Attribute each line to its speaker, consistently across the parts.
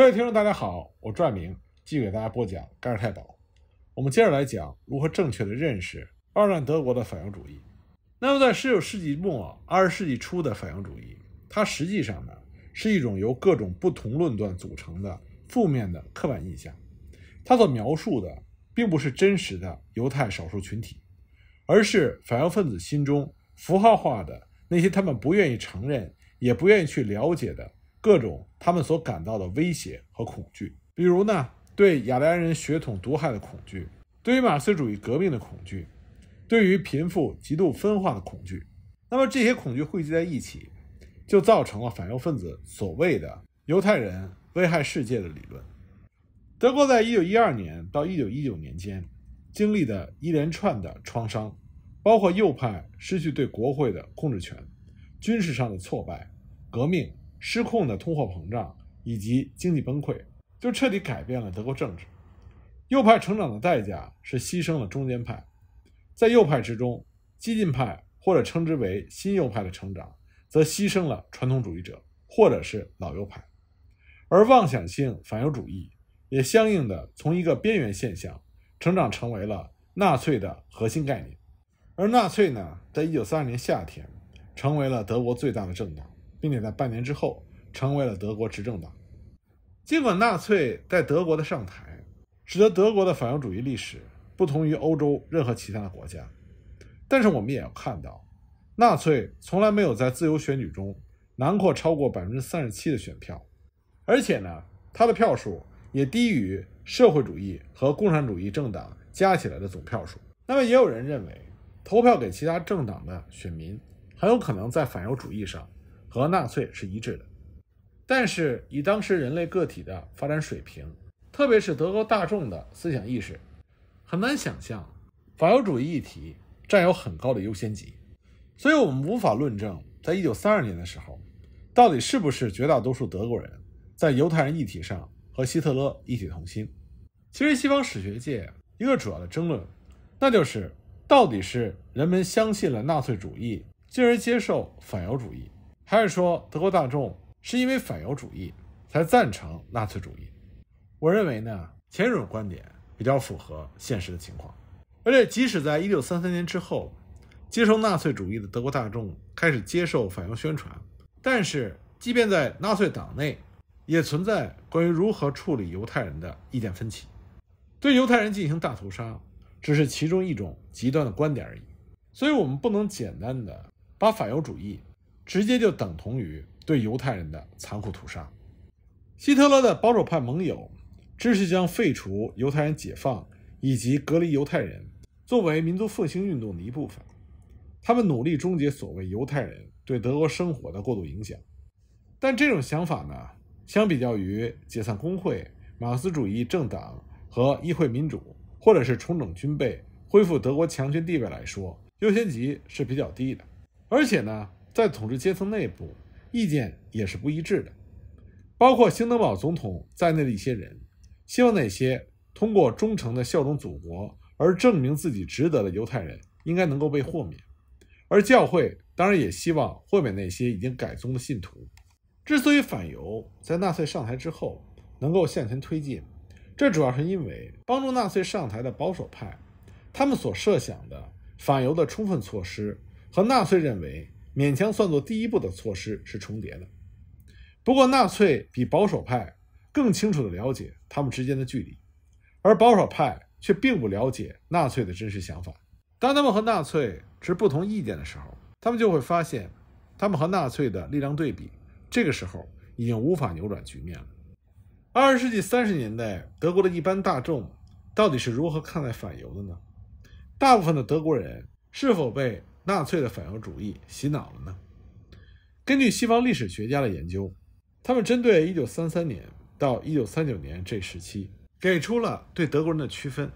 Speaker 1: 各位听众，大家好，我转明继续给大家播讲《盖尔泰堡》。我们接着来讲如何正确的认识二战德国的反犹主义。那么，在十九世纪末、二十世纪初的反犹主义，它实际上呢是一种由各种不同论断组成的负面的刻板印象。它所描述的并不是真实的犹太少数群体，而是反犹分子心中符号化的那些他们不愿意承认、也不愿意去了解的。各种他们所感到的威胁和恐惧，比如呢，对雅利安人血统毒害的恐惧，对于马克思主义革命的恐惧，对于贫富极度分化的恐惧。那么这些恐惧汇集在一起，就造成了反犹分子所谓的“犹太人危害世界”的理论。德国在一九一二年到一九一九年间经历的一连串的创伤，包括右派失去对国会的控制权，军事上的挫败，革命。失控的通货膨胀以及经济崩溃，就彻底改变了德国政治。右派成长的代价是牺牲了中间派，在右派之中，激进派或者称之为新右派的成长，则牺牲了传统主义者或者是老右派。而妄想性反犹主义也相应的从一个边缘现象，成长成为了纳粹的核心概念。而纳粹呢，在一九三二年夏天，成为了德国最大的政党。并且在半年之后成为了德国执政党。尽管纳粹在德国的上台，使得德国的反犹主义历史不同于欧洲任何其他的国家，但是我们也要看到，纳粹从来没有在自由选举中囊括超过百分之三十七的选票，而且呢，他的票数也低于社会主义和共产主义政党加起来的总票数。那么也有人认为，投票给其他政党的选民很有可能在反犹主义上。和纳粹是一致的，但是以当时人类个体的发展水平，特别是德国大众的思想意识，很难想象反犹主义议题占有很高的优先级，所以我们无法论证，在一九三二年的时候，到底是不是绝大多数德国人在犹太人议题上和希特勒一体同心。其实，西方史学界一个主要的争论，那就是到底是人们相信了纳粹主义，进而接受反犹主义。还是说，德国大众是因为反犹主义才赞成纳粹主义？我认为呢，前一种观点比较符合现实的情况。而且，即使在1933年之后，接受纳粹主义的德国大众开始接受反犹宣传，但是，即便在纳粹党内，也存在关于如何处理犹太人的意见分歧。对犹太人进行大屠杀只是其中一种极端的观点而已。所以，我们不能简单的把反犹主义。直接就等同于对犹太人的残酷屠杀。希特勒的保守派盟友支持将废除犹太人解放以及隔离犹太人作为民族复兴运动的一部分。他们努力终结所谓犹太人对德国生活的过度影响。但这种想法呢，相比较于解散工会、马克思主义政党和议会民主，或者是重整军备、恢复德国强权地位来说，优先级是比较低的。而且呢。在统治阶层内部，意见也是不一致的。包括兴登堡总统在内的一些人，希望那些通过忠诚的效忠祖国而证明自己值得的犹太人应该能够被豁免，而教会当然也希望豁免那些已经改宗的信徒。之所以反犹在纳粹上台之后能够向前推进，这主要是因为帮助纳粹上台的保守派，他们所设想的反犹的充分措施和纳粹认为。勉强算作第一步的措施是重叠的，不过纳粹比保守派更清楚地了解他们之间的距离，而保守派却并不了解纳粹的真实想法。当他们和纳粹持不同意见的时候，他们就会发现，他们和纳粹的力量对比，这个时候已经无法扭转局面了。二十世纪三十年代，德国的一般大众到底是如何看待反犹的呢？大部分的德国人是否被？纳粹的反犹主义洗脑了呢。根据西方历史学家的研究，他们针对1933年到1939年这时期，给出了对德国人的区分。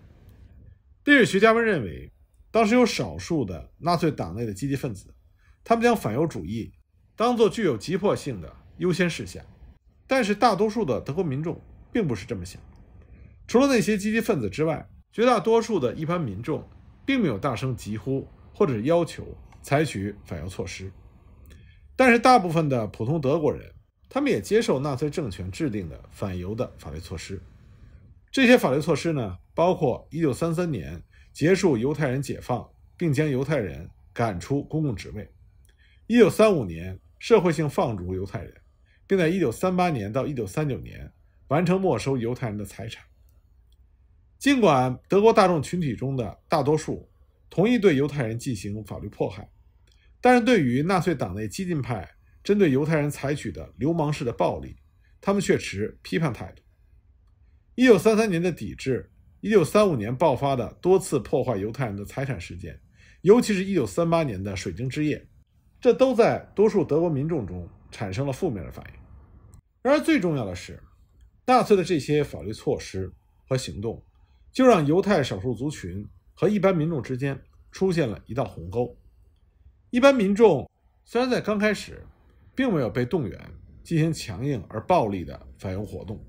Speaker 1: 历史学家们认为，当时有少数的纳粹党内的积极分子，他们将反犹主义当做具有急迫性的优先事项。但是，大多数的德国民众并不是这么想。除了那些积极分子之外，绝大多数的一般民众并没有大声疾呼。或者是要求采取反犹措施，但是大部分的普通德国人，他们也接受纳粹政权制定的反犹的法律措施。这些法律措施呢，包括1933年结束犹太人解放，并将犹太人赶出公共职位；1935年社会性放逐犹太人，并在1938年到1939年完成没收犹太人的财产。尽管德国大众群体中的大多数。同意对犹太人进行法律迫害，但是对于纳粹党内激进派针对犹太人采取的流氓式的暴力，他们却持批判态度。一九三三年的抵制，一九三五年爆发的多次破坏犹太人的财产事件，尤其是1938年的水晶之夜，这都在多数德国民众中产生了负面的反应。然而，最重要的是，纳粹的这些法律措施和行动，就让犹太少数族群。和一般民众之间出现了一道鸿沟。一般民众虽然在刚开始，并没有被动员进行强硬而暴力的反犹活动，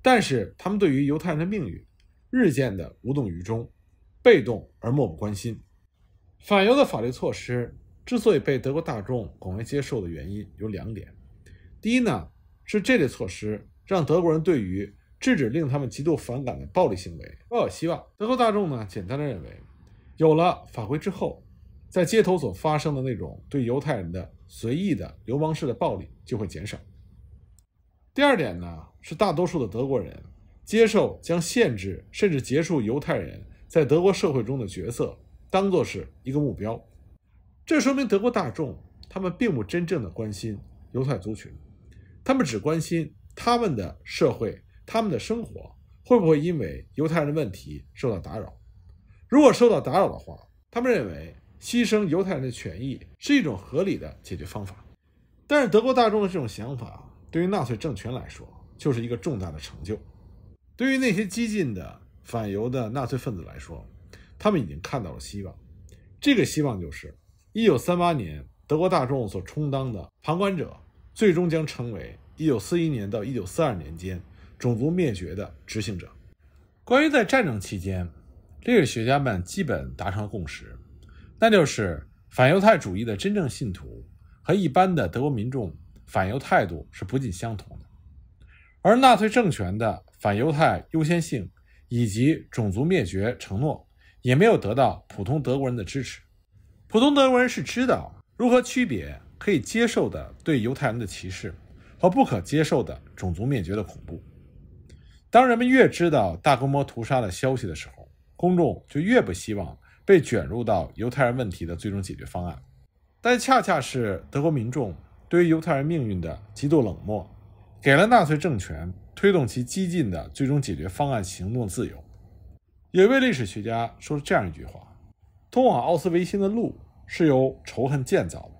Speaker 1: 但是他们对于犹太人的命运，日渐的无动于衷，被动而漠不关心。反犹的法律措施之所以被德国大众广为接受的原因有两点：第一呢，是这类措施让德国人对于制止令他们极度反感的暴力行为。抱有希望，德国大众呢？简单的认为，有了法规之后，在街头所发生的那种对犹太人的随意的流氓式的暴力就会减少。第二点呢，是大多数的德国人接受将限制甚至结束犹太人在德国社会中的角色，当作是一个目标。这说明德国大众他们并不真正的关心犹太族群，他们只关心他们的社会。他们的生活会不会因为犹太人的问题受到打扰？如果受到打扰的话，他们认为牺牲犹太人的权益是一种合理的解决方法。但是德国大众的这种想法，对于纳粹政权来说就是一个重大的成就。对于那些激进的反犹的纳粹分子来说，他们已经看到了希望。这个希望就是，一九三八年德国大众所充当的旁观者，最终将成为一九四一年到一九四二年间。种族灭绝的执行者。关于在战争期间，历史学家们基本达成了共识，那就是反犹太主义的真正信徒和一般的德国民众反犹态度是不尽相同的。而纳粹政权的反犹太优先性以及种族灭绝承诺，也没有得到普通德国人的支持。普通德国人是知道如何区别可以接受的对犹太人的歧视和不可接受的种族灭绝的恐怖。当人们越知道大规模屠杀的消息的时候，公众就越不希望被卷入到犹太人问题的最终解决方案。但恰恰是德国民众对于犹太人命运的极度冷漠，给了纳粹政权推动其激进的最终解决方案行动自由。有一位历史学家说了这样一句话：“通往奥斯维辛的路是由仇恨建造的，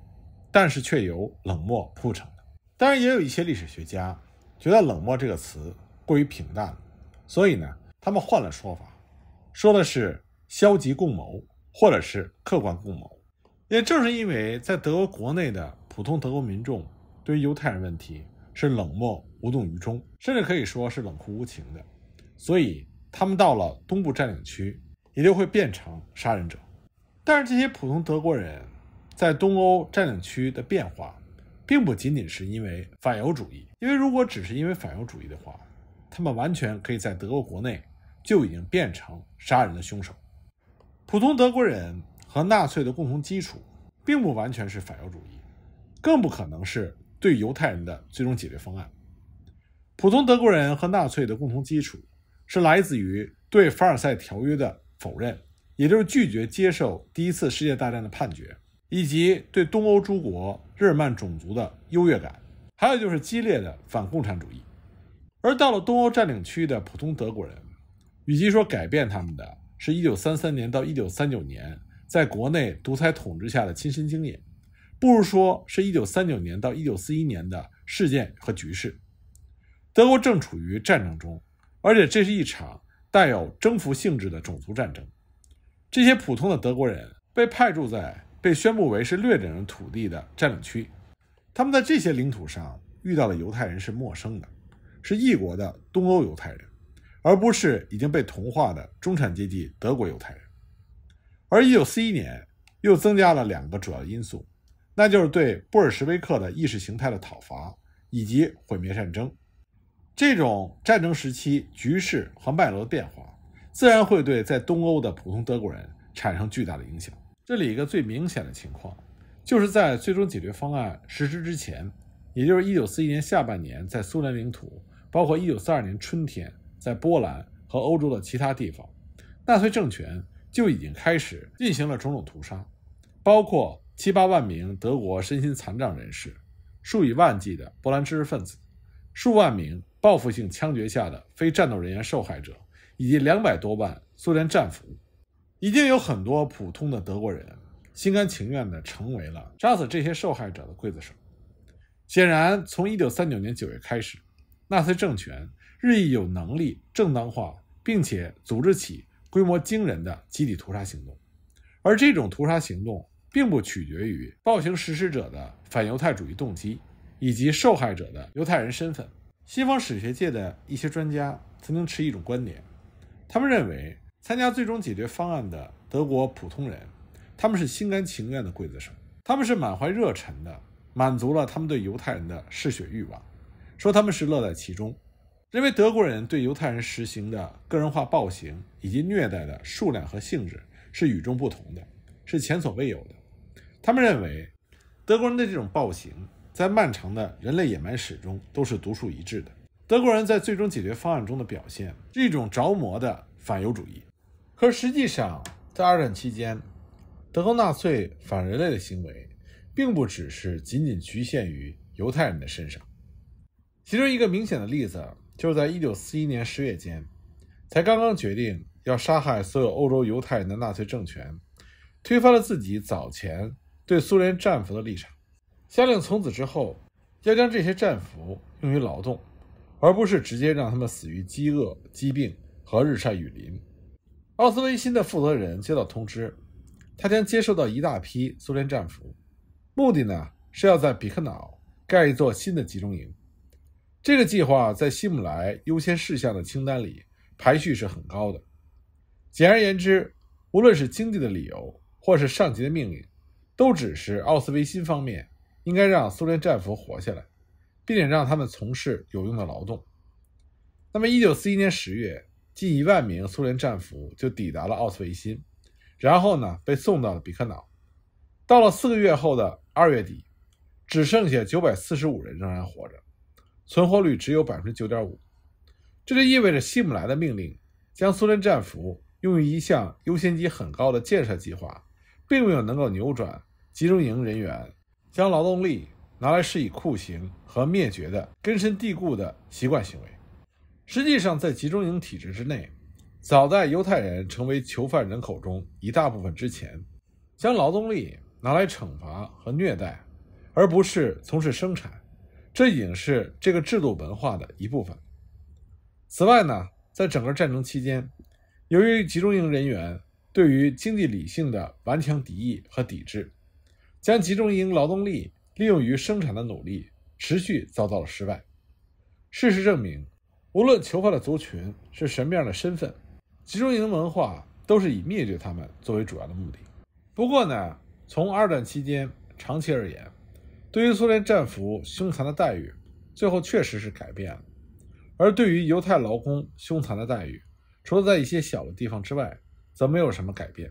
Speaker 1: 但是却由冷漠铺成的。”当然，也有一些历史学家觉得“冷漠”这个词。过于平淡了，所以呢，他们换了说法，说的是消极共谋，或者是客观共谋。也正是因为在德国国内的普通德国民众对于犹太人问题是冷漠、无动于衷，甚至可以说是冷酷无情的，所以他们到了东部占领区也就会变成杀人者。但是这些普通德国人在东欧占领区的变化，并不仅仅是因为反犹主义，因为如果只是因为反犹主义的话，他们完全可以在德国国内就已经变成杀人的凶手。普通德国人和纳粹的共同基础，并不完全是反犹主义，更不可能是对犹太人的最终解决方案。普通德国人和纳粹的共同基础是来自于对凡尔赛条约的否认，也就是拒绝接受第一次世界大战的判决，以及对东欧诸国日耳曼种族的优越感，还有就是激烈的反共产主义。而到了东欧占领区的普通德国人，与其说改变他们的是一九三三年到一九三九年在国内独裁统治下的亲身经历，不如说是一九三九年到一九四一年的事件和局势。德国正处于战争中，而且这是一场带有征服性质的种族战争。这些普通的德国人被派驻在被宣布为是掠领人土地的占领区，他们在这些领土上遇到的犹太人是陌生的。是异国的东欧犹太人，而不是已经被同化的中产阶级德国犹太人。而1941年又增加了两个主要因素，那就是对布尔什维克的意识形态的讨伐以及毁灭战争。这种战争时期局势和脉络的变化，自然会对在东欧的普通德国人产生巨大的影响。这里一个最明显的情况，就是在最终解决方案实施之前，也就是1941年下半年，在苏联领土。包括一九4二年春天，在波兰和欧洲的其他地方，纳粹政权就已经开始进行了种种屠杀，包括七八万名德国身心残障人士、数以万计的波兰知识分子、数万名报复性枪决下的非战斗人员受害者，以及两百多万苏联战俘。已经有很多普通的德国人心甘情愿地成为了杀死这些受害者的刽子手。显然，从一九三九年九月开始。纳粹政权日益有能力正当化，并且组织起规模惊人的集体屠杀行动，而这种屠杀行动并不取决于暴行实施者的反犹太主义动机以及受害者的犹太人身份。西方史学界的一些专家曾经持一种观点，他们认为参加最终解决方案的德国普通人，他们是心甘情愿的刽子手，他们是满怀热忱的，满足了他们对犹太人的嗜血欲望。说他们是乐在其中，认为德国人对犹太人实行的个人化暴行以及虐待的数量和性质是与众不同的，是前所未有的。他们认为德国人的这种暴行在漫长的人类野蛮史中都是独树一帜的。德国人在最终解决方案中的表现是一种着魔的反犹主义。可实际上，在二战期间，德国纳粹反人类的行为并不只是仅仅局限于犹太人的身上。其中一个明显的例子，就是在一九四一年十月间，才刚刚决定要杀害所有欧洲犹太人的纳粹政权，推翻了自己早前对苏联战俘的立场，下令从此之后要将这些战俘用于劳动，而不是直接让他们死于饥饿、疾病和日晒雨淋。奥斯维辛的负责人接到通知，他将接受到一大批苏联战俘，目的呢是要在比克瑙盖一座新的集中营。这个计划在希姆莱优先事项的清单里排序是很高的。简而言之，无论是经济的理由，或是上级的命令，都只是奥斯维辛方面应该让苏联战俘活下来，并且让他们从事有用的劳动。那么，1941年10月，近1万名苏联战俘就抵达了奥斯维辛，然后呢，被送到了比克瑙。到了四个月后的二月底，只剩下945人仍然活着。存活率只有百分之九点五，这就意味着希姆莱的命令将苏联战俘用于一项优先级很高的建设计划，并没有能够扭转集中营人员将劳动力拿来施以酷刑和灭绝的根深蒂固的习惯行为。实际上，在集中营体制之内，早在犹太人成为囚犯人口中一大部分之前，将劳动力拿来惩罚和虐待，而不是从事生产。这已经是这个制度文化的一部分。此外呢，在整个战争期间，由于集中营人员对于经济理性的顽强敌意和抵制，将集中营劳动力利用于生产的努力持续遭到了失败。事实证明，无论囚犯的族群是什么样的身份，集中营文化都是以灭绝他们作为主要的目的。不过呢，从二战期间长期而言，对于苏联战俘凶残的待遇，最后确实是改变了；而对于犹太劳工凶残的待遇，除了在一些小的地方之外，则没有什么改变。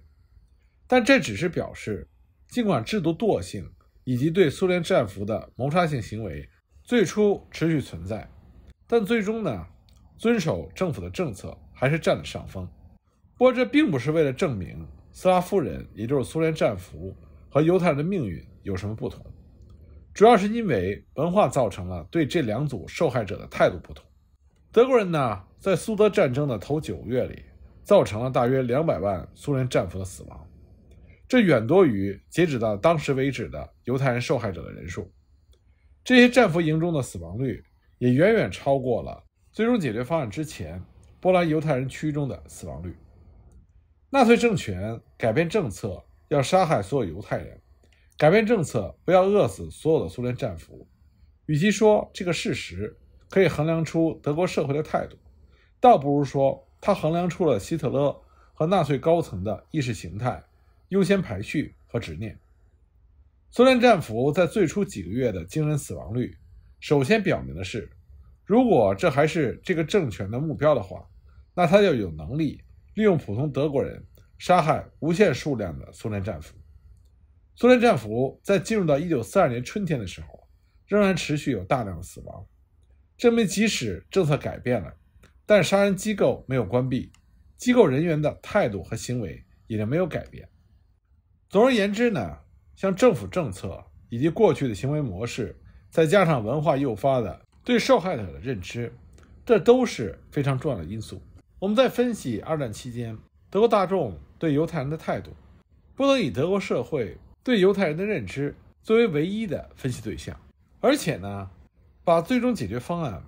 Speaker 1: 但这只是表示，尽管制度惰性以及对苏联战俘的谋杀性行为最初持续存在，但最终呢，遵守政府的政策还是占了上风。不过这并不是为了证明斯拉夫人，也就是苏联战俘和犹太人的命运有什么不同。主要是因为文化造成了对这两组受害者的态度不同。德国人呢，在苏德战争的头九个月里，造成了大约两百万苏联战俘的死亡，这远多于截止到当时为止的犹太人受害者的人数。这些战俘营中的死亡率也远远超过了最终解决方案之前波兰犹太人区中的死亡率。纳粹政权改变政策，要杀害所有犹太人。改变政策，不要饿死所有的苏联战俘。与其说这个事实可以衡量出德国社会的态度，倒不如说它衡量出了希特勒和纳粹高层的意识形态优先排序和执念。苏联战俘在最初几个月的惊人死亡率，首先表明的是，如果这还是这个政权的目标的话，那他就有能力利用普通德国人杀害无限数量的苏联战俘。苏联战俘在进入到一九四二年春天的时候，仍然持续有大量的死亡，证明即使政策改变了，但杀人机构没有关闭，机构人员的态度和行为也就没有改变。总而言之呢，像政府政策以及过去的行为模式，再加上文化诱发的对受害者的认知，这都是非常重要的因素。我们在分析二战期间德国大众对犹太人的态度，不能以德国社会。对犹太人的认知作为唯一的分析对象，而且呢，把最终解决方案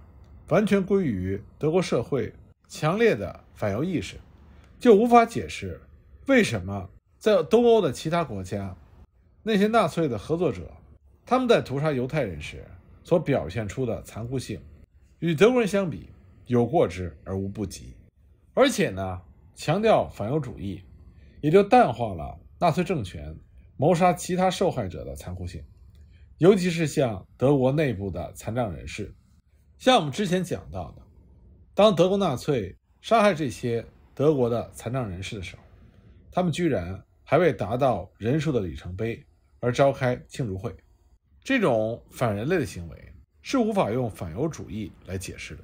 Speaker 1: 完全归于德国社会强烈的反犹意识，就无法解释为什么在东欧的其他国家，那些纳粹的合作者，他们在屠杀犹太人时所表现出的残酷性，与德国人相比有过之而无不及。而且呢，强调反犹主义，也就淡化了纳粹政权。谋杀其他受害者的残酷性，尤其是像德国内部的残障人士，像我们之前讲到的，当德国纳粹杀害这些德国的残障人士的时候，他们居然还未达到人数的里程碑而召开庆祝会，这种反人类的行为是无法用反犹主义来解释的。